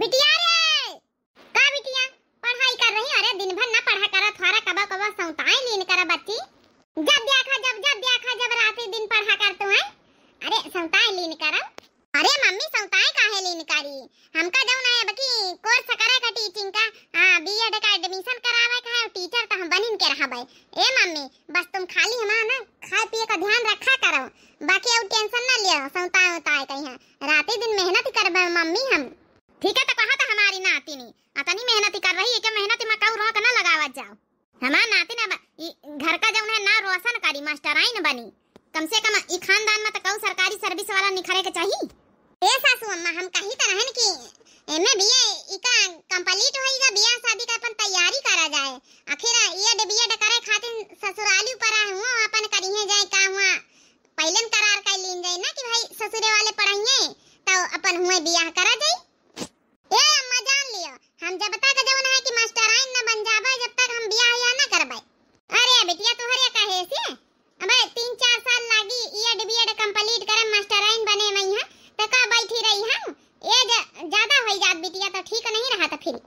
बिटिया रे का बिटिया पढ़ाई कर रही अरे दिन भर ना पढ़ा करा थारा कबा कबा सौताई लीन करा बच्ची जब देखा जब जब देखा जब रात दिन पढ़ा करतो है अरे सौताई लीन करा अरे मम्मी सौताई काहे लीन करी हमका जाऊ ना ससुरे वाले पढ़ाइए तो अपन हुए बियाह करा जाई ए अम्मा जान लियो हम जब तक जवन है कि मास्टर आइन ना बन जाबे जब तक हम बियाह या ना करबे अरे बेटिया तोहर का है से अबे 3 4 साल लागी ई एड बी एड कंप्लीट करे मास्टर आइन बने मई हां त का बैठी रही हम ए ज्यादा जा, होई जात बिटिया तो ठीक नहीं रहा था फिर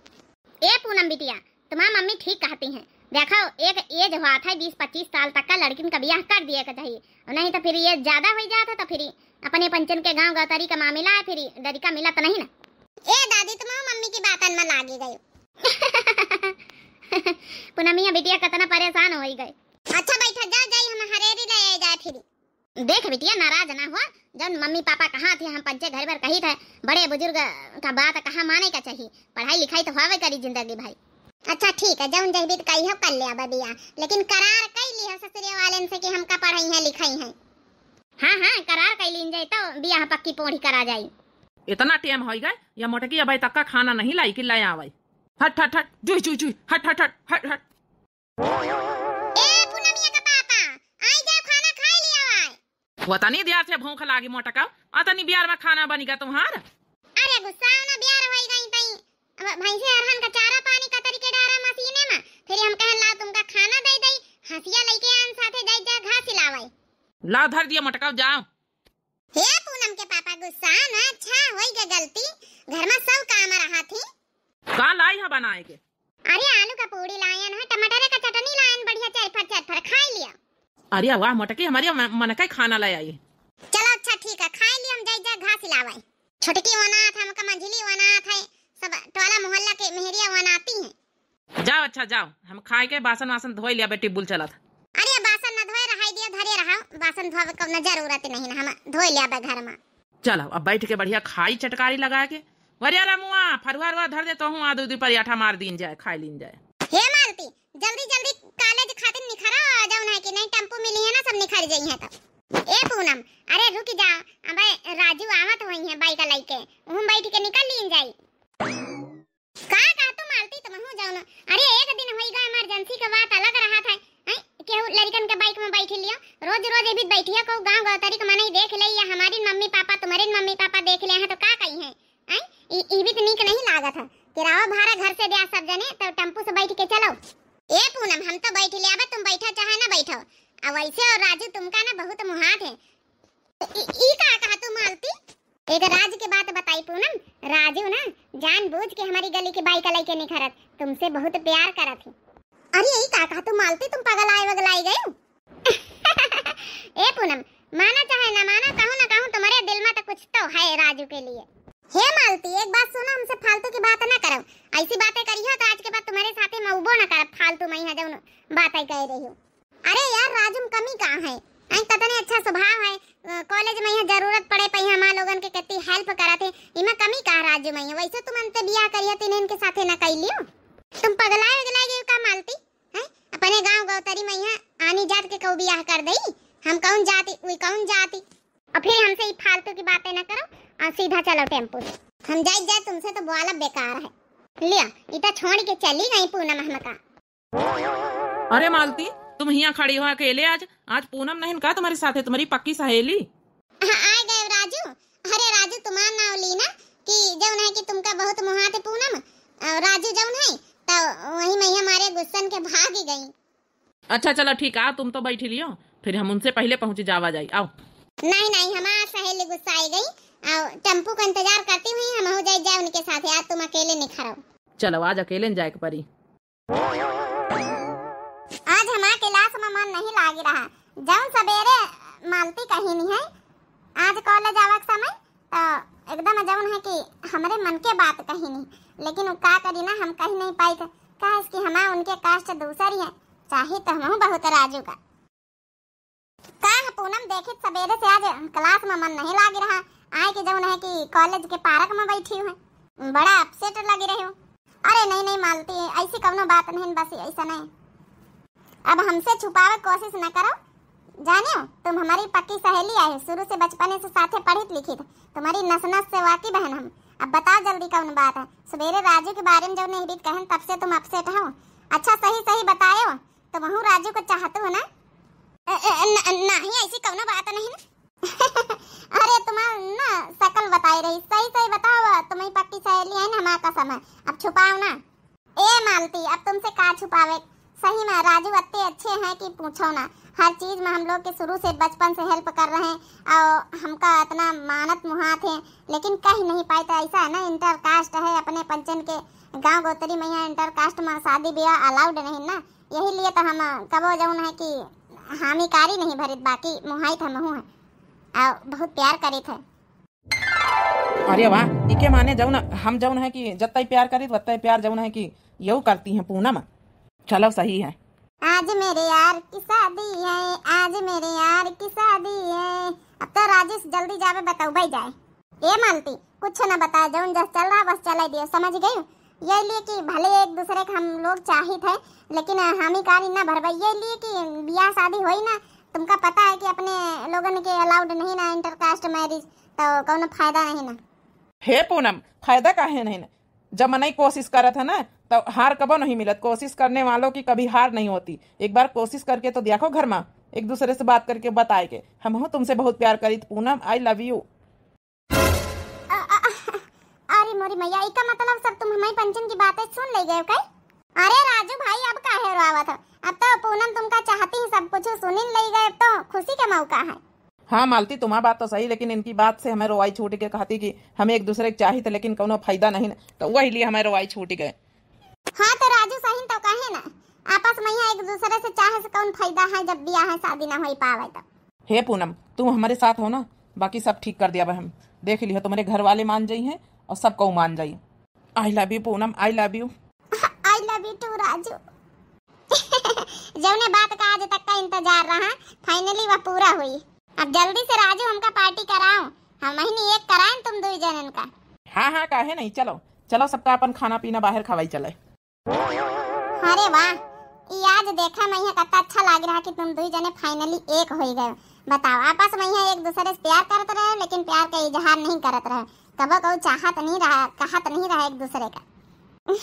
ए पूनम बिटिया तुम्हार मम्मी ठीक कहती हैं देखो एक एज हुआ था 20 25 साल तक का लड़की का ब्याह कर दिया का चाहिए नहीं तो फिर ये ज्यादा हो जाता तो फिर अपने पंचन के गांव गौतरी का मामला मिला फिर डरी का मिला तो नहीं ना ए दादी तुम तो मम्मी की बातन में लागे गयो पुनमिया बिटिया कितना परेशान हो गई अच्छा बैठा जा जाई हम हरेरी ले जाए फिर देख बिटिया नाराज ना हुआ जब मम्मी पापा कहाँ थे हम पंचे घर भर कही थे बड़े बुजुर्ग का बात कहाँ माने का चाहिए पढ़ाई लिखाई तो हवे करी जिंदगी भाई अच्छा ठीक है जब जहबीत कही हो कर लिया बिया लेकिन करार कई लिया ससुरे वाले से कि का पढ़ाई है लिखाई है हाँ हाँ करार कर लीन जाए तो बियाह पक्की पोड़ी करा जाई इतना टाइम हो गए या मोटकी अब तक का खाना नहीं लाई कि लाया आवई हट हट हट जुई जुई जुई हट हट हट हट हट ए पुनमिया का पापा आई खाना खा लिया पता नहीं दिया से भूख लागी मोटका आता तो नहीं बिहार में खाना बनेगा तुम्हार अरे गुस्सा ना बिहार होई गई तई अब भाई से अरहन का चारा पानी का तरीके डारा मशीने में फिर हम कहला तुमका खाना दे दई हसिया लेके आन साथे जाई जा घास लावई ला धर दिया मटका जाओ हे पूनम के पापा गुस्सा ना अच्छा होई गई गलती घर में सब काम आ रहा थी का लाई है बनाए के अरे आलू का पूड़ी लाए है टमाटर का चटनी लाए बढ़िया चटफट चटफट खा लिया अरे वाह मटकी हमारी मन का खाना लाई आई चलो अच्छा ठीक है खा लिया हम जाए जा घास लावाई छोटकी वना था हमका मंझली वना था सब टोला मोहल्ला के मेहरिया वनाती है जाओ अच्छा जाओ हम खाए के बासन वासन धोई लिया बेटी बुल चला था धरे रहा बासन धोवे कब न जरूरत नहीं हम धो लिया बे घर में चलो अब बैठ के बढ़िया खाई चटकारी लगा के वरिया रमुआ फरुआ रुआ धर दे देता तो हूँ आदू दी परियाठा मार दीन जाए खाई लीन जाए हे मालती जल्दी जल्दी कॉलेज खातिर निखरा आ जाऊ ना कि नहीं टेंपो मिली है ना सब निखर जाई है तो ए पूनम अरे रुक जा अबे राजू आवत होई है बाइक लाई के उहम बैठ के निकल लीन जाई का का तो मालती तुम हूं जाऊं अरे एक दिन होई गए इमरजेंसी का बात अलग रहा था केहू लड़कन के बाइक में बैठ लिया रोज रोज अभी बैठिया को गांव गौतरी को मने देख ले या हमारी मम्मी पापा तुम्हारे मम्मी पापा देख ले हैं तो का कही हैं आई इबित तो नीक नहीं लागत है किरावा भाड़ा घर से दिया सब जने तो टेंपो से बैठ के चलो ए पूनम हम तो बैठ लिया अब तुम बैठा चाहे ना बैठो अब वैसे और राजू तुमका ना बहुत मुहात है ई का कहा तू मालती एक राज के बात बताई पूनम राजू ना जानबूझ के हमारी गली के बाइक लेके के नहीं खरत तुमसे बहुत प्यार करत है अरे यही काका तुम मालती तुम पागल आए वगल आई गए ए पूनम माना चाहे ना माना कहूँ ना कहूँ तुम्हारे दिल में तो कुछ तो है राजू के लिए हे मालती एक बात सुनो हमसे फालतू की बात ना करो ऐसी बातें करी हो तो आज के बाद तुम्हारे साथ ही मऊबो ना कर फालतू मैं यहाँ जब बातें कह रही हूँ अरे यार राजू में कमी कहाँ है आई कतने तो अच्छा स्वभाव है कॉलेज में यहाँ जरूरत पड़े पई हम लोगन के कितनी हेल्प करा थे इमा कमी का राजू में वैसे तुम तो अंत तो बियाह करिए तीन इनके साथ ना कह लियो तुम पगला वगला के का मालती हैं अपने गांव गौतरी मैया आनी जात के कहू बियाह कर दई हम कौन जाती उ कौन जाती और फिर हमसे ये फालतू की बातें ना करो और सीधा चलो टेम्पो से हम जाए जाए तुमसे तो बोला बेकार है लिया इता छोड़ के चली गई पूनम हम का अरे मालती तुम यहाँ खड़ी हो अकेले आज आज पूनम नहीं का तुम्हारे साथ है तुम्हारी पक्की सहेली हाँ, आ गए राजू अरे राजू तुम्हारा नाम ली ना कि जौन है कि तुमका बहुत मुहाते पूनम राजू जौन है वही मैं हमारे गुस्सन के भाग ही गई अच्छा चलो ठीक है तुम तो बैठी लियो फिर हम उनसे पहले पहुंचे जावा जाई आओ नहीं नहीं हमारा सहेली गुस्सा आई गई आओ टम्पू का इंतजार करती हुई हम हो जाए जाए उनके साथ यार तुम अकेले नहीं खड़ो चलो आज अकेले जाए परी आज हमारा क्लास में मन नहीं लाग रहा जब सवेरे मालती कहीं नहीं है आज कॉलेज आवा समय तो एकदम जब है कि हमारे मन के बात कहीं नहीं लेकिन का करी ना हम कही नहीं पाई थे कहा इसकी हमा उनके कास्ट दूसरी है चाहे तो हम बहुत राजू का कहा पूनम देखित सवेरे से आज क्लास में मन नहीं लाग रहा आए के जब नहीं कि कॉलेज के पार्क में बैठी हूँ बड़ा अपसेट लग रही हूँ अरे नहीं नहीं मालती ऐसी कवनो बात नहीं बस ऐसा नहीं अब हमसे छुपावे कोशिश न करो जाने हो तुम हमारी पक्की सहेली आए शुरू से बचपने से साथे पढ़ित लिखित तुम्हारी नस नस से वाकी बहन हम अब बता जल्दी कौन बात है सबेरे राजू के बारे में जब नहीं भी कहन तब से तुम अपसेट हो अच्छा सही सही बतायो तो वह राजू को चाहते हो ना नहीं ऐसी कौनो बात नहीं अरे तुम्हार ना सकल बताई रही सही सही बताओ तुम्हारी पक्की सहेली है ना हमारा कसम है अब छुपाओ ना ए मालती अब तुमसे कहा छुपावे सही में राजू इतने अच्छे हैं कि पूछो ना हर चीज़ में हम लोग के शुरू से बचपन से हेल्प कर रहे हैं और हमका इतना मानत मुहात है लेकिन कह नहीं पाए तो ऐसा है ना इंटर कास्ट है अपने पंचन के गांव गोतरी में यहाँ इंटर कास्ट में शादी ब्याह अलाउड नहीं ना यही लिए तो हम कबो जाऊन है कि हानिकारी नहीं भरित बाकी मुहाई था महू है और बहुत प्यार करे थे अरे वाह इके माने ना हम जौन है कि जत्ता प्यार करी वत्ता प्यार जौन है कि यू करती हैं पूनम चलो सही है आज मेरे यार की शादी है आज मेरे यार की शादी है अब तो राजेश जल्दी जावे बताओ भाई जाए ये मानती कुछ ना बताए जो जस चल रहा बस चला दिया समझ गई ये लिए कि भले एक दूसरे का हम लोग चाहित थे लेकिन हम ही कारी ना भरवाई ये लिए कि ब्याह शादी हुई ना तुमका पता है कि अपने लोगन के अलाउड नहीं ना इंटर कास्ट मैरिज तो कौन फायदा नहीं ना हे पूनम फायदा का है नहीं ना जब मना कोशिश कर रहा था ना तो हार कबो नहीं मिलत कोशिश करने वालों की कभी हार नहीं होती एक बार कोशिश करके तो देखो घर में एक दूसरे से बात करके बताए के हम हूँ तुमसे बहुत प्यार करी पूनम आई लव यू अरे मोरी मैया मतलब सब तुम हमारी पंचन की बातें सुन ले गए कई अरे राजू भाई अब काहे अब तो पूनम तुमका चाहती सब कुछ ले गए तो खुशी का मौका है हाँ मालती तुम्हारी बात तो सही लेकिन इनकी बात से हमें रोवाई छूट के कहती कि हमें एक दूसरे के चाहिए लेकिन कोनो फायदा नहीं तो वही लिए हमें रोवाई छूट गए हाँ तो राजू सही तो कहे ना आपस में एक दूसरे से चाहे से कौन फायदा है जब भी है शादी ना हो पावे तो हे पूनम तुम हमारे साथ हो ना बाकी सब ठीक कर दिया बहन देख लिया तुम्हारे तो घर वाले मान जाई हैं और सब को मान जाये I love you Poonam I love you I love you too Raju जौने बात का आज तक का इंतजार रहा फाइनली वह पूरा हुई अब जल्दी से राजू हमका पार्टी कराओ हम महीने एक कराएं तुम दो जनन का हाँ हाँ काहे नहीं चलो चलो सबका अपन खाना पीना बाहर खवाई चले अरे वाह आज देखा मैं कत्ता अच्छा लग रहा कि तुम दो जने फाइनली एक हो गए बताओ आपस में एक दूसरे से प्यार करते रहे लेकिन प्यार का इजहार नहीं करते रहे कबो कहू चाहत नहीं रहा कहत नहीं रहा एक दूसरे का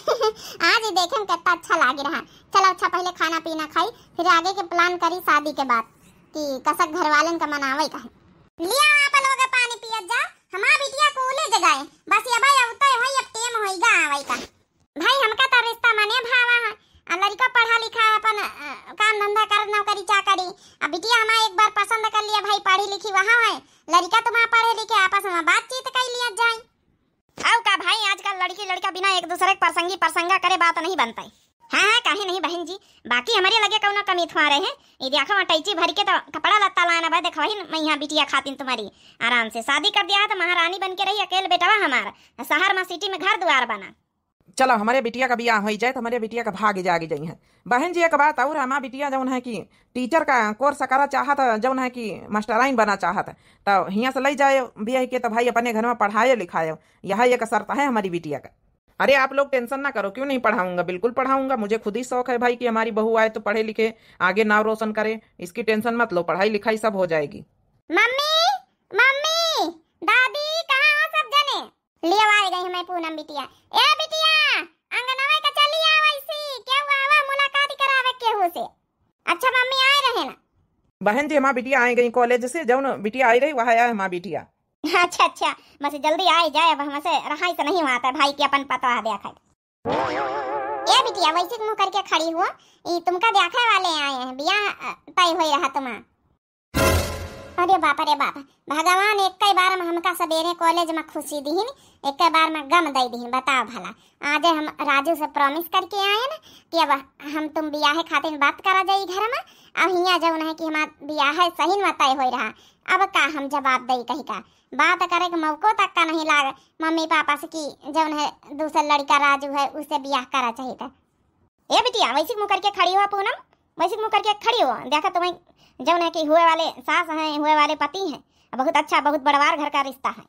आज देखे कत्ता अच्छा लग रहा चलो अच्छा पहले खाना पीना खाई फिर आगे के प्लान करी शादी के बाद कि कसक घर वालन का मनावे का लिया रहे हैं ये देखो टैची भर के तो कपड़ा लत्ता लाना भाई देखो मैं यहाँ बिटिया खातिन तुम्हारी आराम से शादी कर दिया तो महारानी बन के रही अकेले बेटवा हमारा शहर में सिटी में घर द्वार बना चलो हमारे बिटिया का ब्याह हो जाए तो हमारे बिटिया का भाग जागे जाइ है बहन जी एक बात और हमारा बिटिया जौन है कि टीचर का कोर्स करा चाहत जौन है कि मास्टराइन बना चाहत तो हियाँ से ले जाए ब्याह के तो भाई अपने घर में पढ़ाए लिखाए यह एक शर्त है हमारी बिटिया का अरे आप लोग टेंशन ना करो क्यों नहीं पढ़ाऊंगा बिल्कुल पढ़ाऊंगा मुझे खुद ही शौक है भाई कि हमारी बहू आए तो पढ़े लिखे आगे नाव रोशन करे इसकी टेंशन मत लो पढ़ाई लिखाई सब हो जाएगी मम्मी मम्मी दादी कहां हो सब जने ले आए गए हमें पूनम बिटिया ए बिटिया अंगनवा का चली आवा इसी क्या हुआ आवा मुलाकात करावे हो से अच्छा मम्मी आए रहे ना बहन जी हमारी बिटिया आए गई कॉलेज से जब बिटिया आई रही वहां आया हमारी बिटिया अच्छा अच्छा बस जल्दी आए जाए अब हमसे रहा से नहीं आता भाई के अपन पतवा देखा ए बिटिया वैसे तो मुंह करके खड़ी हुआ ई तुमका देखने वाले आए हैं बियाह तय हो रहा तुम्हारा अरे बाप अरे बाप भगवान एक बार में हमका सवेरे कॉलेज में खुशी दीन एक बार में गम दे दीन बताओ भला आज हम राजू से प्रॉमिस करके आए ना कि अब हम तुम बियाह खातिर बात करा जाई घर में अब हिया जौन है कि हमारा बियाह सही में तय हो रहा अब का हम जवाब दई कही का बात करे के मौको तक का नहीं लाग मम्मी पापा से की जौन है दूसरा लड़का राजू है उससे ब्याह करा चाहिए था ए बिटिया वैसे मुँह करके खड़ी हो पूनम वैसे मुँह करके खड़ी हो देखा तुम्हें जौन है कि हुए वाले सास हैं हुए वाले पति हैं बहुत अच्छा बहुत बड़वार घर का रिश्ता है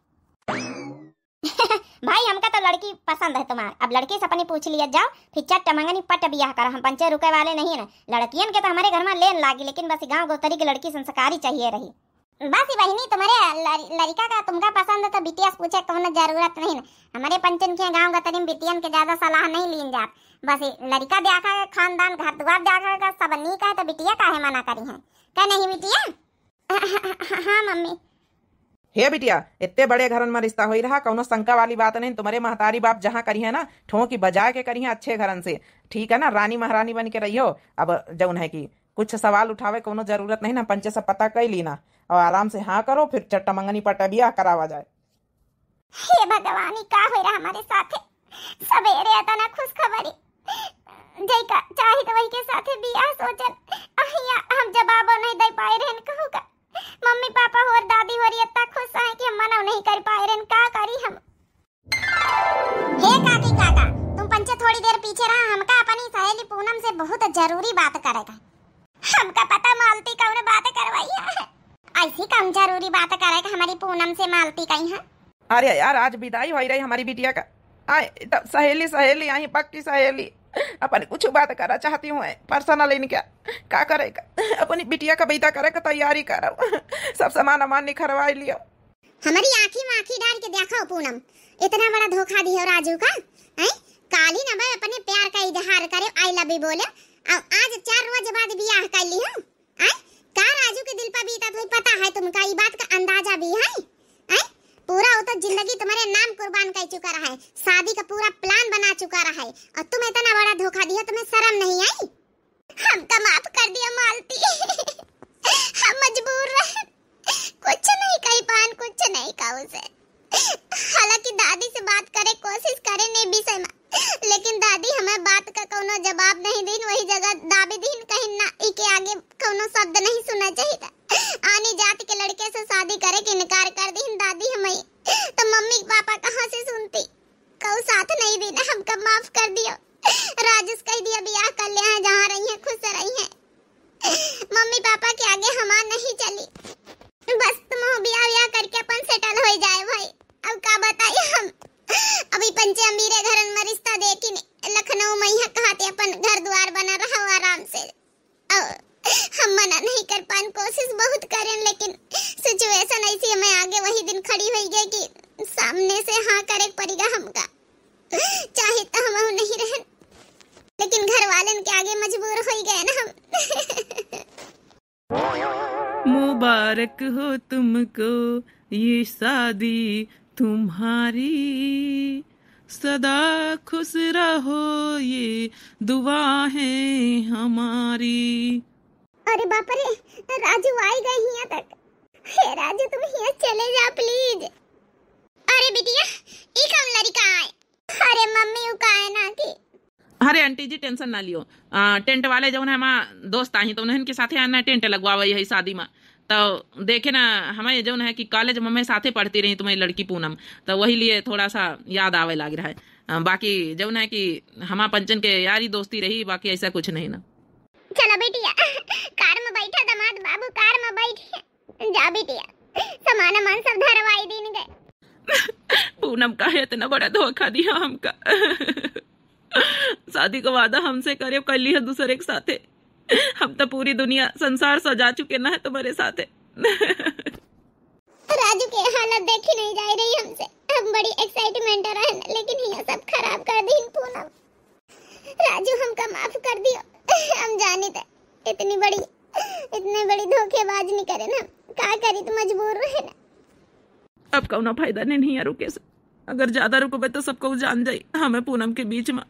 भाई हमका तो लड़की पसंद है तुम्हारा अब लड़की से अपनी पूछ लिया जाओ फिर चट मंगनी पट ब्याह कर हम पंचे रुके वाले नहीं है लड़कियन के तो हमारे घर में लेन लागी लेकिन बस गाँव गोतरी की लड़की संस्कारी चाहिए रही बासी बहनी तुम्हारे लड़का का तुमका पसंद है तो बीटीएस पूछे कौन जरूरत नहीं हमारे पंचन के गांव का तरीम बीटीएन के ज्यादा सलाह नहीं लीन जात बस लड़का देखा खानदान घर द्वार देखा का सब नहीं का तो बिटिया का है मना करी है का नहीं बिटिया हाँ, मम्मी हे बिटिया इतने बड़े घरन में रिश्ता हो ही रहा कोनो शंका वाली बात नहीं तुम्हारे महतारी बाप जहाँ करी है ना ठोंकी बजा के करी है अच्छे घरन से ठीक है ना रानी महारानी बन के रही हो अब जौन है की कुछ सवाल उठावे कोनो जरूरत नहीं ना पंचे से पता कर ली ना और आराम से हाँ करो फिर चट्टा मंगनी पटबिया करावा जाए हे भगवानी का हो रहा हमारे साथ सवेरे अतना खुश अरे यार आज विदाई हो रही हमारी बिटिया का आए सहेली सहेली आई पक्की सहेली अपन कुछ बात करा चाहती हूँ पर्सनल इनका का करेगा अपनी बिटिया का बेदा करे का तैयारी करो सब सामान अमान निखरवा लियो हमारी आंखी में आंखी डाल के देखो पूनम इतना बड़ा धोखा दिया राजू का है काली ना भाई अपने प्यार का इजहार करे आई लव यू बोले अब आज चार रोज बाद ब्याह कर ली हूं हैं का राजू के दिल पर बीता तो पता है तुमका ये बात का अंदाजा भी है जिंदगी तुम्हारे नाम कुर्बान कर चुका रहा है शादी का पूरा प्लान बना चुका रहा है और तुम इतना बड़ा धोखा दिया तुम्हें शर्म नहीं आई हम हमका तो माफ कर दिया मालती हम मजबूर रहे कुछ नहीं कही पान कुछ नहीं कहा उसे हालांकि दादी से बात करे कोशिश करे ने भी समा लेकिन दादी हमें बात का कोनो जवाब नहीं दीन वही जगह दाबी दीन कहीं ना इके आगे कोनो शब्द नहीं सुना चाहिए आने जात के लड़के से शादी करे के इनकार कर दीन दादी हमें तो मम्मी पापा कहाँ से सुनती कऊ साथ नहीं देना हम कब माफ कर दियो राजेश कह दिया बियाह कर ले हैं जहाँ रही है खुश रही है मम्मी पापा के आगे हमार नहीं चली बस तुम हो बियाह बियाह करके अपन सेटल हो जाए भाई अब का बताई हम अभी पंचे अमीरे घर में रिश्ता देखी ने लखनऊ में यहाँ कहा अपन घर द्वार बना रहा आराम से और हम मना नहीं कर पान कोशिश शादी तुम्हारी सदा खुश रहो ये दुआ है हमारी अरे बाप रे राजू आ गए यहाँ तक हे राजू तुम यहाँ चले जा प्लीज अरे बिटिया ई कमलरी कहाँ है अरे मम्मी वो कहाँ है ना कि अरे आंटी जी टेंशन ना लियो आ, टेंट वाले जो है माँ दोस्त आई तो उन्हें इनके साथ आना टेंट लगवा यही शादी में तो देखे ना हमें जो है कि कॉलेज में मैं साथे पढ़ती रही तुम्हारी लड़की पूनम तो वही लिए थोड़ा सा याद आवे लग रहा है बाकी जो है कि हमारा पंचन के यारी दोस्ती रही बाकी ऐसा कुछ नहीं ना चलो बेटिया कार में बैठा दमाद बाबू कार में बैठ जा बेटिया समान मान सब धरवाई दिन गए पूनम का है इतना बड़ा धोखा दिया हमका शादी का वादा हमसे करे कर लिया दूसरे के है हम तो पूरी दुनिया संसार सजा चुके ना है तुम्हारे साथ है राजू की हालत देखी नहीं जा रही हमसे हम बड़ी एक्साइटमेंट रहे लेकिन ये सब खराब कर दी पूनम राजू हमका माफ कर दियो हम जाने थे इतनी बड़ी इतने बड़ी धोखेबाज नहीं करे ना का करी तो मजबूर रहे ना अब कौना फायदा नहीं है रुके से अगर ज्यादा रुकबे तो सबको जान जाए हमें पूनम के बीच में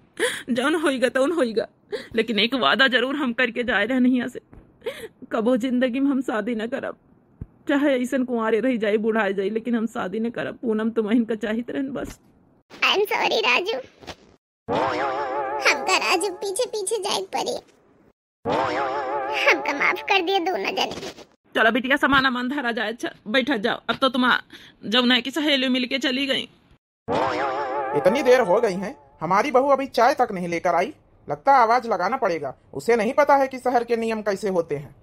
जौन तो उन होएगा लेकिन एक वादा जरूर हम करके जाए रहे नहीं से कबो जिंदगी में हम शादी न करब चाहे ऐसा कुंवारे रह जाए बुढ़ाए जाए लेकिन हम शादी न करब पूनम तुम इनका चाहित रहन बस आई एम सॉरी राजू हमका राजू पीछे पीछे जाए पड़ी हमका माफ कर दिए दो ना जाने चलो बिटिया समाना मन धरा जाए अच्छा बैठा जाओ अब तो तुम जमुना की सहेली मिलके चली गई इतनी देर हो गई है हमारी बहू अभी चाय तक नहीं लेकर आई लगता आवाज लगाना पड़ेगा उसे नहीं पता है कि शहर के नियम कैसे होते हैं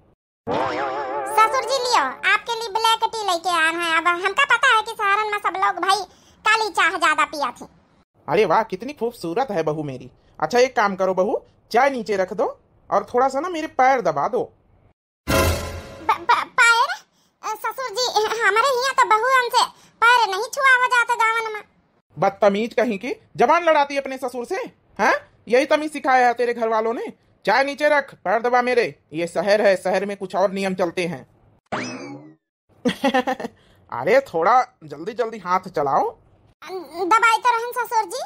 ससुर जी लियो आपके लिए ब्लैक टी लेके आ रहे हैं अब हमका पता है कि सहारन में सब लोग भाई काली चाह ज्यादा पिया थे अरे वाह कितनी खूबसूरत है बहू मेरी अच्छा एक काम करो बहू चाय नीचे रख दो और थोड़ा सा ना मेरे पैर दबा दो पैर ससुर जी हमारे यहाँ तो बहू हमसे पैर नहीं छुआ हो जाता गावन में बदतमीज कहीं की जबान लड़ाती अपने ससुर से हैं हाँ? यही तमीज सिखाया है तेरे घर वालों ने चाय नीचे रख पैर दबा मेरे ये शहर है शहर में कुछ और नियम चलते हैं अरे थोड़ा जल्दी जल्दी हाथ चलाओ दबाई तो रहन ससुर जी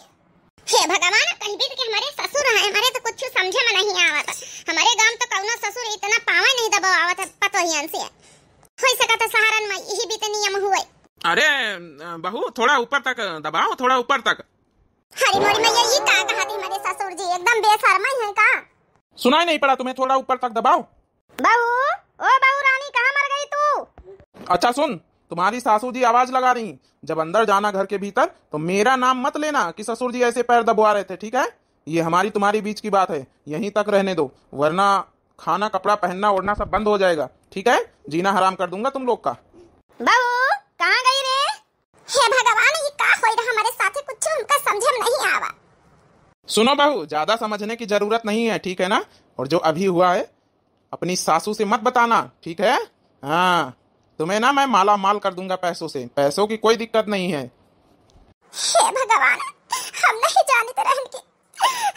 हे भगवान कहीं भी कि हमारे ससुर हैं हमारे तो कुछ समझे में नहीं आवत हमारे गांव तो कौनो ससुर इतना पावा नहीं दबावत पतो ही से होई सका तो सहारन में यही बीते तो नियम हुए अरे बहू थोड़ा ऊपर तक दबाओ थोड़ा ऊपर तक हरी मैया ये कहा कहा थी मेरे ससुर जी एकदम है का सुनाई नहीं पड़ा तुम्हें थोड़ा ऊपर तक दबाओ बहू ओ बहू रानी कहाँ मर गई तू अच्छा सुन तुम्हारी सासू जी आवाज लगा रही जब अंदर जाना घर के भीतर तो मेरा नाम मत लेना कि ससुर जी ऐसे पैर दबवा रहे थे ठीक है ये हमारी तुम्हारी बीच की बात है यहीं तक रहने दो वरना खाना कपड़ा पहनना ओढ़ना सब बंद हो जाएगा ठीक है जीना हराम कर दूंगा तुम लोग का बहू कहाँ गई रे हे भगवान ये का होई रहा हमारे साथ कुछ उनका समझ में नहीं आवा सुनो बहू ज्यादा समझने की जरूरत नहीं है ठीक है ना और जो अभी हुआ है अपनी सासू से मत बताना ठीक है हाँ तुम्हें ना मैं माला माल कर दूंगा पैसों से पैसों की कोई दिक्कत नहीं है हे भगवान हम नहीं जानते रहन के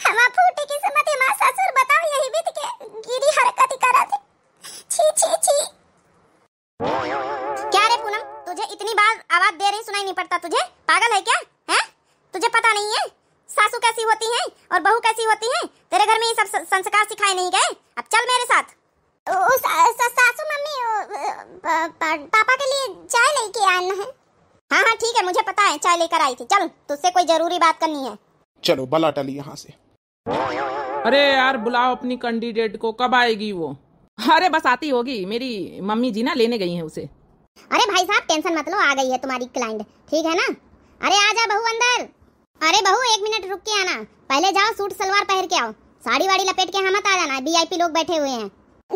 हम आप फूटे की समत मां सासुर बताओ यही बीत के गिरी हरकत करा करत छी छी छी तुझे इतनी बार आवाज दे रही सुनाई नहीं पड़ता तुझे पागल है क्या है तुझे पता नहीं है सासू कैसी होती है और बहू कैसी होती है तेरे घर में ये सब संस्कार सिखाए नहीं गए अब चल मेरे साथ सासू मम्मी पापा के लिए चाय लेके आना है हाँ हाँ ठीक है मुझे पता है चाय लेकर आई थी चल तुझसे कोई जरूरी बात करनी है चलो बला टली यहाँ से अरे यार बुलाओ अपनी कैंडिडेट को कब आएगी वो अरे बस आती होगी मेरी मम्मी जी ना लेने गई हैं उसे अरे भाई साहब टेंशन मत लो आ गई है तुम्हारी क्लाइंट ठीक है ना अरे आ जा बहू अंदर अरे बहू एक मिनट रुक के आना पहले जाओ सूट सलवार पहन के आओ साड़ी वाड़ी लपेट के हम आ जाना वीआईपी लोग बैठे हुए हैं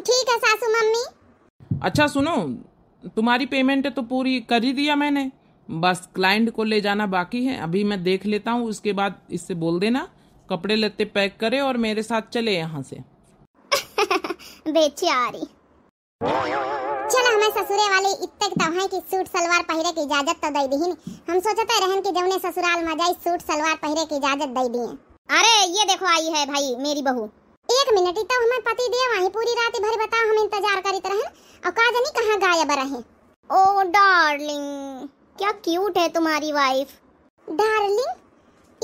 ठीक है सासू मम्मी अच्छा सुनो तुम्हारी पेमेंट तो पूरी कर ही दिया मैंने बस क्लाइंट को ले जाना बाकी है अभी मैं देख लेता हूँ उसके बाद इससे बोल देना कपड़े लत्ते पैक करे और मेरे साथ चले यहाँ से बेचारी अच्छा ना हमें ससुरे वाले इतने इतक तो हैं कि सूट सलवार पहरे की इजाजत तो दे दी हम सोचते रहन कि जौने ससुराल में जाए सूट सलवार पहरे की इजाजत दे दी अरे ये देखो आई है भाई मेरी बहू एक मिनट ही तो हमें पति दे वहीं पूरी रात भर बताओ हम इंतजार करते रहे और का जानी कहाँ गायब रहे ओ डार्लिंग क्या क्यूट है तुम्हारी वाइफ डार्लिंग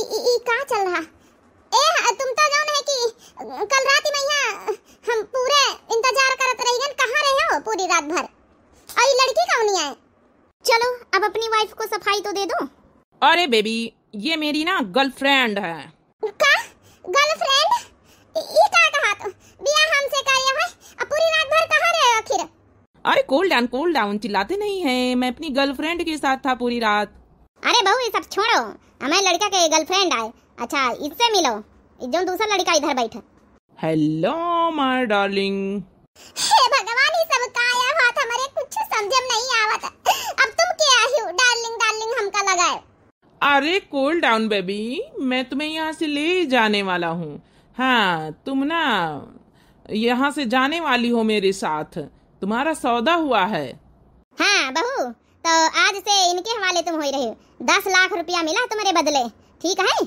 ई का चल रहा ए तुम तो जान है कि कल रात में यहाँ हम पूरे इंतजार करत रहिगन कहाँ रहे हो पूरी रात भर और लड़की कौन है चलो अब अपनी वाइफ को सफाई तो दे दो अरे बेबी ये मेरी ना गर्लफ्रेंड है का गर्लफ्रेंड ये का कहा तो बिया हमसे कर करे भाई अब पूरी रात भर कहाँ रहे हो आखिर अरे कूल डाउन कूल डाउन चिल्लाते नहीं है मैं अपनी गर्लफ्रेंड के साथ था पूरी रात अरे बहू ये सब छोड़ो हमें लड़का के गर्लफ्रेंड आए अच्छा इससे मिलो जो दूसरा लड़का इधर बैठा हेलो माय डार्लिंग हे भगवान ये सब काया बात हमारे कुछ समझ में नहीं आवत अब तुम क्या आयो डार्लिंग डार्लिंग हमका लगाए अरे कूल डाउन बेबी मैं तुम्हें यहाँ से ले जाने वाला हूँ हाँ तुम ना यहाँ से जाने वाली हो मेरे साथ तुम्हारा सौदा हुआ है हाँ बहू तो आज से इनके हवाले तुम हो रहे हो दस लाख रुपया मिला तुम्हारे बदले ठीक है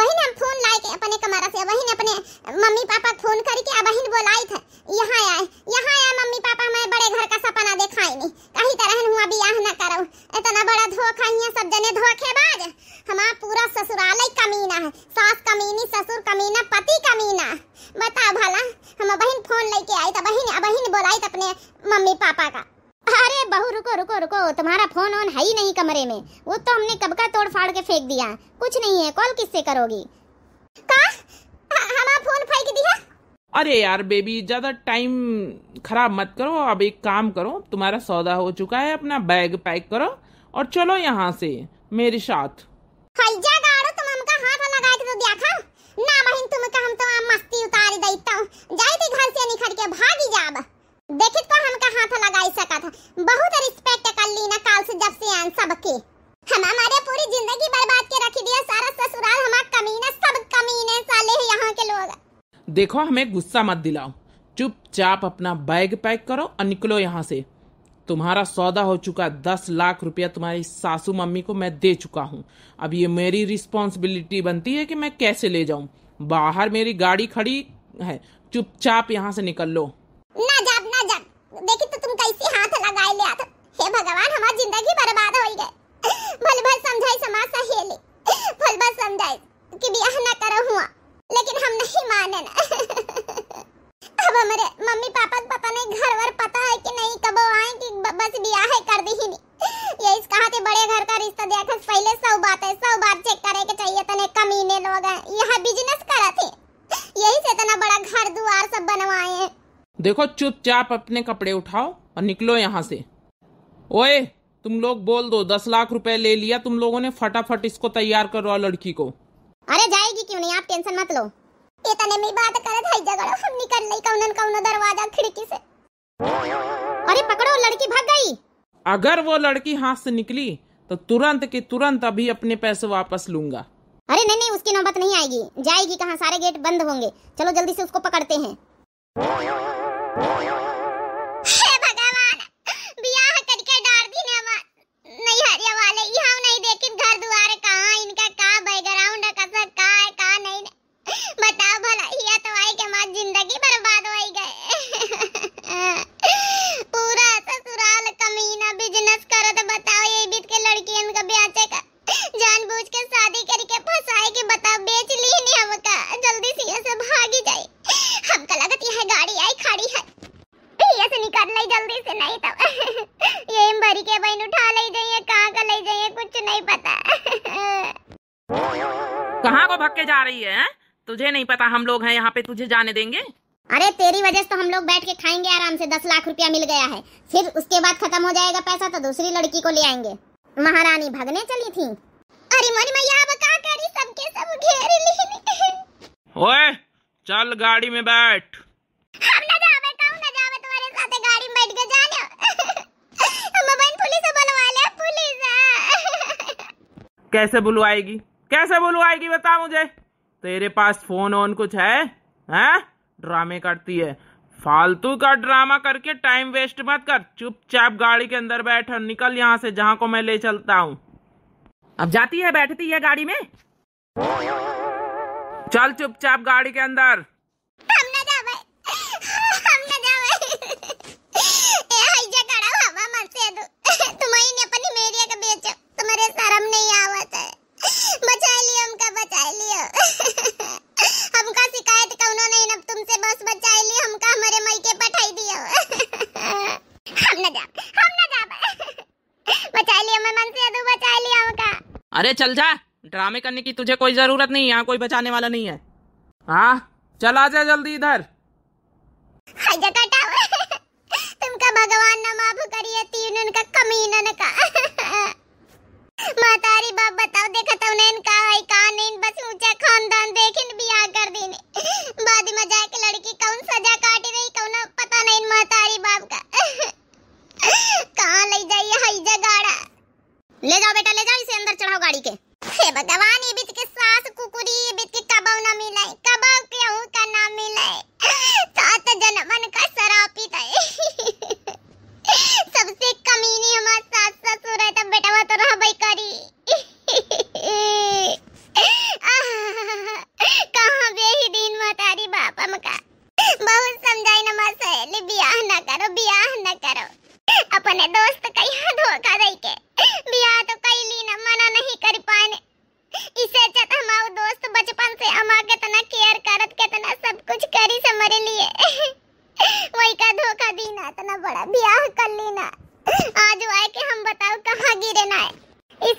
वही ने हम फोन लाए के अपने कमरा से वही ने अपने मम्मी पापा फोन करके अब वही बोलाई था यहाँ आए यहाँ आए मम्मी पापा मैं बड़े घर का सपना देखाई नहीं कहीं तरह हुआ बियाह ना करो इतना बड़ा धोखा ही सब जने धोखेबाज हमारा पूरा ससुराल ही कमीना है सास कमीनी ससुर कमीना पति कमीना बताओ भला हम बहन फोन लेके आई तो बहन अब बहन बोलाई अपने मम्मी पापा का अरे बहू रुको रुको रुको तुम्हारा फोन ऑन है ही नहीं कमरे में वो तो हमने कब का तोड़ फाड़ के फेंक दिया कुछ नहीं है कॉल किससे करोगी का हमारा फोन फेंक दिया अरे यार बेबी ज्यादा टाइम खराब मत करो अब एक काम करो तुम्हारा सौदा हो चुका है अपना बैग पैक करो और चलो यहाँ से मेरे साथ हई देखो हमें गुस्सा मत दिलाओ चुपचाप अपना बैग पैक करो और निकलो यहाँ से तुम्हारा सौदा हो चुका दस लाख रुपया तुम्हारी सासू मम्मी को मैं दे चुका हूँ अब ये मेरी रिस्पॉन्सिबिलिटी बनती है कि मैं कैसे ले जाऊँ बाहर मेरी गाड़ी खड़ी है चुपचाप यहाँ से निकल लो ना जाब ना जाब देखी तो तुम कैसे हाथ लगाए ले आता हे भगवान हमारी जिंदगी बर्बाद हो गई भल भल समझाई समाज सहेले भल भल समझाई कि बियाह ना करो हुआ लेकिन हम नहीं माने ना अब हमारे मम्मी पापा पता नहीं घर वर पता है कि नहीं कब आए कि बस बिया है कर दी ही नहीं ये इस कहा थे बड़े घर का रिश्ता दिया था पहले सब बात है सब बात चेक करे के चाहिए तने तो कमीने लोग हैं यहाँ बिजनेस करा थे यही से तना बड़ा घर द्वार सब बनवाए हैं देखो चुपचाप अपने कपड़े उठाओ और निकलो यहाँ से ओए तुम लोग बोल दो दस लाख रुपए ले लिया तुम लोगों ने फटाफट इसको तैयार करो लड़की को अरे जाएगी क्यों नहीं आप टेंशन मत लो ये तने में बात करत है झगड़ा फिर निकल लई कौनन कौनो दरवाजा खिड़की से अरे पकड़ो लड़की भाग गई अगर वो लड़की हाथ से निकली तो तुरंत के तुरंत अभी अपने पैसे वापस लूंगा अरे नहीं नहीं उसकी नौबत नहीं आएगी जाएगी कहाँ सारे गेट बंद होंगे चलो जल्दी से उसको पकड़ते हैं जिंदगी बर्बाद हो गए पूरा ससुराल कमीना बिजनेस तो बताओ ये बीत के लड़कियन का ब्याह का जानबूझ के शादी करके फंसाए के बताओ बेच ली नहीं हमका जल्दी से से ही जाए हमका लगत यह गाड़ी आई खड़ी है ये से निकल ले जल्दी से नहीं तो ये भरी के बहन उठा ले जाइए कहां का ले जाइए कुछ नहीं पता कहां को भग के जा रही है तुझे नहीं पता हम लोग हैं यहाँ पे तुझे जाने देंगे अरे तेरी वजह से तो हम लोग बैठ के खाएंगे आराम से दस लाख रुपया मिल गया है फिर उसके बाद खत्म हो जाएगा पैसा तो दूसरी लड़की को ले आएंगे महारानी भगने चली थी अरे मोरी मैया करी सबके सब घेर ओए चल गाड़ी में बैठ हम ना जावे ना जावे तुम्हारे साथ गाड़ी में बैठ के हम बहन पुलिस बुलवा ले पुलिस कैसे बुलवाएगी कैसे बुलवाएगी बता मुझे तेरे पास फोन ऑन कुछ है हैं ड्रामे करती है फालतू का ड्रामा करके टाइम वेस्ट मत कर चुपचाप गाड़ी के अंदर बैठ और निकल यहाँ से जहाँ को मैं ले चलता हूँ अब जाती है बैठती है गाड़ी में चल चुपचाप गाड़ी के अंदर अरे चल जा ड्रामे करने की तुझे कोई जरूरत नहीं यहाँ कोई बचाने वाला नहीं है हाँ चल आ जा जल्दी इधर तुमका भगवान ना माफ करिए तीन उनका कमीना ना का मातारी बाप बताओ देखा तब नैन है का नैन बस ऊंचा खान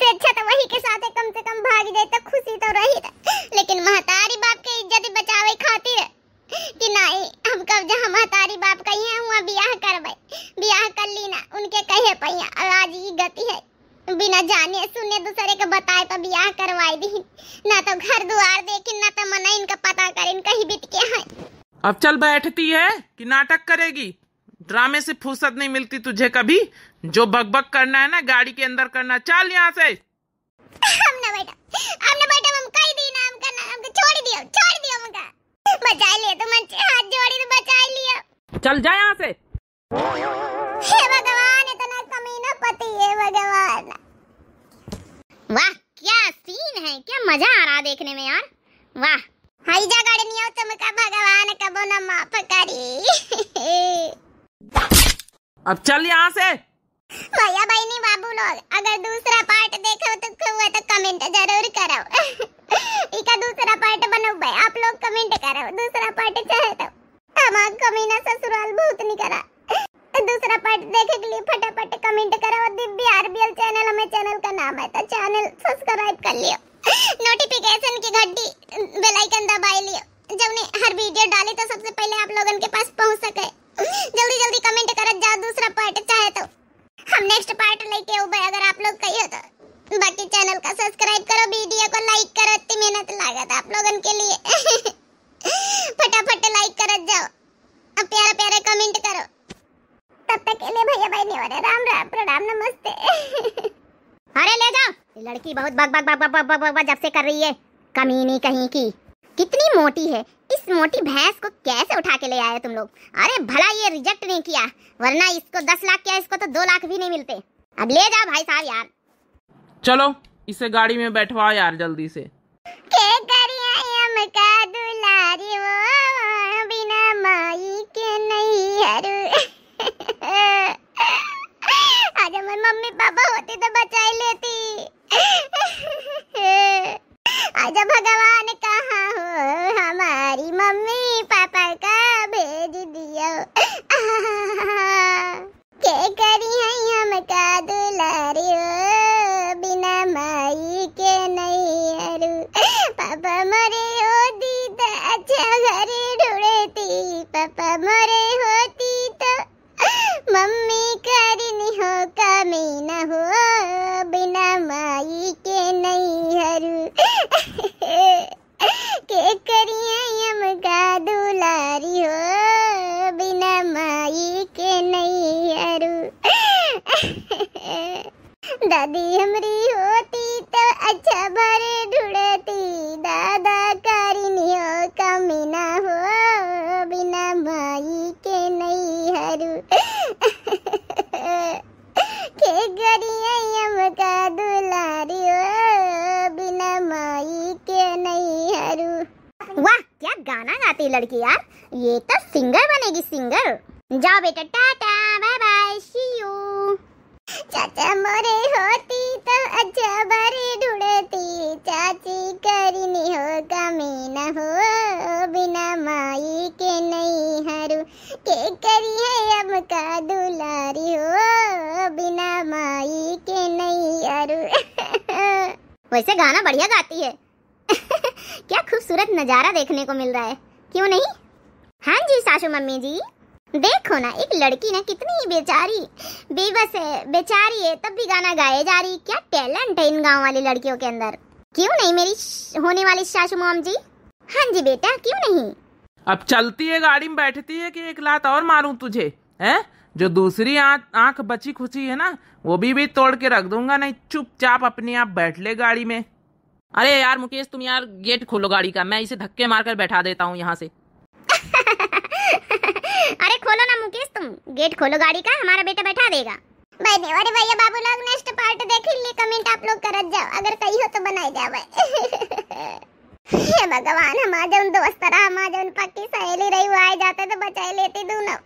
इससे अच्छा तो वही के साथ कम से कम भाग जाए तो खुशी तो रही था लेकिन महतारी बाप की इज्जत बचावे खातिर कि नहीं हम कब जहाँ महतारी बाप कही है वहाँ ब्याह करबे ब्याह कर लीना उनके कहे पहिया और आज की गति है बिना जाने सुने दूसरे के बताए तो ब्याह करवाई दी ना तो घर द्वार देखी ना तो मना इनका पता कर इनका ही बीत के है अब चल बैठती है कि नाटक करेगी ड्रामे से फुर्सत नहीं मिलती तुझे कभी जो बकबक करना है ना गाड़ी के अंदर करना चल यहाँ से हम ना बेटा हम ना बेटा हम हम करना हमको छोड़ दियो छोड़ दियो बचा लिया तो मन हाथ जोड़ी तो बचा लिया चल जा यहाँ से हे भगवान इतना कमीना पति है भगवान वाह क्या सीन है क्या मजा आ रहा देखने में यार वाह हाई जा गाड़ी नहीं आओ तुमका भगवान कबो ना माफ करी अब चल यहाँ से भैया भाई नहीं बाबू लोग अगर दूसरा पार्ट देखो तो हुआ तो कमेंट जरूर करो इका दूसरा पार्ट बनाओ भाई आप लोग कमेंट करो दूसरा पार्ट चाहे तो हमारा कमीना ससुराल बहुत नहीं करा दूसरा पार्ट देखने के लिए फटाफट कमेंट करो दिव्य आरबीएल चैनल हमें चैनल का नाम है तो चैनल सब्सक्राइब कर लियो नोटिफिकेशन की घंटी बेल आइकन दबा लियो जब ने हर वीडियो डाली तो सबसे पहले आप लोगों के पास पहुंच सके जल्दी जल्दी कमेंट करो जाओ दूसरा पार्ट चाहे तो हम नेक्स्ट पार्ट लेके हो भाई अगर आप लोग कही हो तो बाकी चैनल का सब्सक्राइब करो वीडियो को लाइक करो इतनी मेहनत लागत आप लोगन के लिए फटाफट लाइक कर जाओ अब प्यारे प्यारे कमेंट करो तब तक के लिए भैया भाई निवारे राम राम प्रणाम नमस्ते अरे ले जाओ लड़की बहुत बग बग बग बग बग बग बग जब से कर रही है कमीनी कहीं की कितनी मोटी है इस मोटी भैंस को कैसे उठा के ले आए तुम लोग अरे भला ये रिजेक्ट नहीं किया वरना इसको दस लाख क्या इसको तो दो लाख भी नहीं मिलते अब ले जाओ भाई साहब यार चलो इसे गाड़ी में बैठवा यार जल्दी से मम्मी पापा होते तो बचाई लेती आजा भगवान कहाँ हो हमारी मम्मी पापा का भेज दियो के करी है हम का दुलारियो हो बिना माई के नहीं अरु पापा मरे हो तो अच्छा घर ढूंढती पापा मरे होती तो मम्मी करी हो कमी न हो बिना माई के नहीं हरू बेटा tata bye bye see you चाचा मोरे होती तो अच्छा बारे ढूंढती चाची करी नहीं हो कमी न हो बिना माई के नहीं हरू के करी है अब का दुलारी हो बिना माई के नहीं हरू वैसे गाना बढ़िया गाती है क्या खूबसूरत नज़ारा देखने को मिल रहा है क्यों नहीं हाँ जी सासू मम्मी जी देखो ना एक लड़की ना कितनी ही बेचारी बेबस है बेचारी है तब भी गाना गाए जा रही क्या टैलेंट है इन गांव वाली लड़कियों के अंदर क्यों नहीं मेरी होने वाली सासू मोम जी हाँ जी बेटा क्यों नहीं अब चलती है गाड़ी में बैठती है कि एक लात और मारूं तुझे हैं जो दूसरी आंख बची खुची है ना वो भी भी तोड़ के रख दूंगा नहीं चुपचाप अपने आप बैठ ले गाड़ी में अरे यार मुकेश तुम यार गेट खोलो गाड़ी का मैं इसे धक्के मारकर बैठा देता हूँ यहाँ से तुम गेट खोलो गाड़ी का हमारा बेटा बैठा देगा भाई अरे भैया बाबू लोग नेक्स्ट पार्ट देख लिए कमेंट आप लोग कर जाओ अगर कही हो तो बनाई जाओ भाई भगवान हम आ जाऊं दोस्त रहा हम आ जाऊं पक्की सहेली रही वो आ जाते तो बचाई लेती दोनों